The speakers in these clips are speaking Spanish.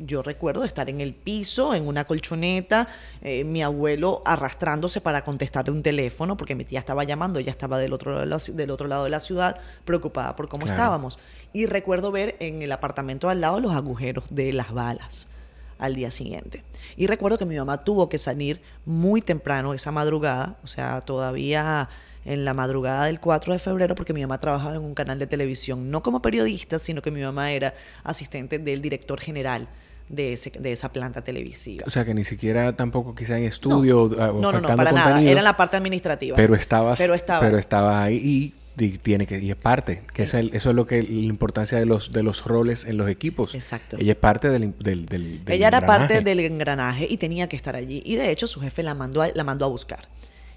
yo recuerdo estar en el piso, en una colchoneta, eh, mi abuelo arrastrándose para contestar un teléfono, porque mi tía estaba llamando, ella estaba del otro lado de la, del otro lado de la ciudad, preocupada por cómo estábamos. Y recuerdo ver en el apartamento al lado los agujeros de las balas al día siguiente. Y recuerdo que mi mamá tuvo que salir muy temprano esa madrugada, o sea, todavía en la madrugada del 4 de febrero porque mi mamá trabajaba en un canal de televisión, no como periodista, sino que mi mamá era asistente del director general de, esa planta televisiva. O sea, que ni siquiera tampoco quizá en estudio no. No, no, para nada. Era la parte administrativa. Pero estabas, pero estaba, ahí y tiene que y es parte que es eso es lo que la importancia de los de los roles en los equipos exacto ella es parte del, del, ella era parte del engranaje y tenía que estar allí y de hecho su jefe la mandó la mandó a buscar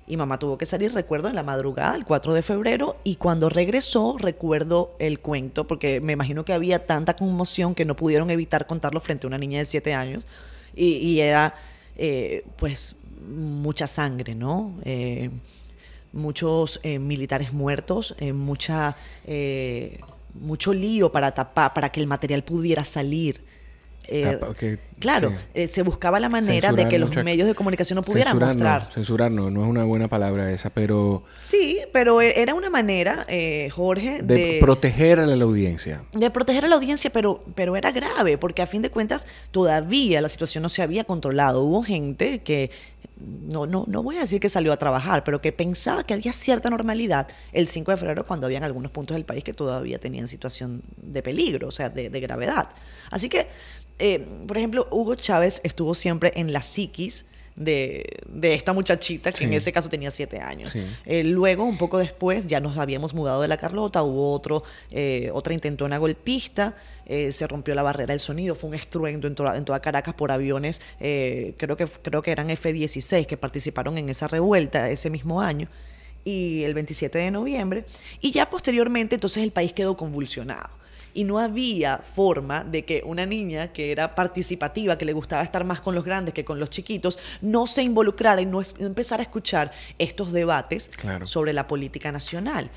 y mamá tuvo que salir, recuerdo, en la madrugada, el 4 de febrero, y cuando regresó, recuerdo el cuento, porque me imagino que había tanta conmoción que no pudieron evitar contarlo frente a una niña de 7 años, y, era, eh, pues, mucha sangre, ¿no? Eh, muchos eh, militares muertos, mucha, mucho lío para tapar, para que el material pudiera salir. Eh, claro, eh, se buscaba la manera de que los medios de comunicación no pudieran mostrar. No, no, es una buena palabra esa, pero... Sí, pero e, era una manera, eh, Jorge, de, proteger a la audiencia. De proteger a la audiencia, pero, pero era grave, porque a fin de cuentas todavía la situación no se había controlado. Hubo gente que, no, no, voy a decir que salió a trabajar, pero que pensaba que había cierta normalidad el 5 de febrero cuando habían algunos puntos del país que todavía tenían situación de peligro, o sea, de, de gravedad. Así que eh, por ejemplo, Hugo Chávez estuvo siempre en la psiquis. De, esta muchachita, que en ese caso tenía siete años. Eh, luego, un poco después, ya nos habíamos mudado de la Carlota, hubo otro, eh, otra intentona golpista, se rompió la barrera del sonido, fue un estruendo en, toda Caracas por aviones, creo, que, creo que eran F-16 que participaron en esa revuelta ese mismo año y el 27 de noviembre, y ya posteriormente entonces el país quedó convulsionado y no había forma de que una niña que era participativa, que le gustaba estar más con los grandes que con los chiquitos, no se involucrara y no, empezara a escuchar estos debates sobre la política nacional.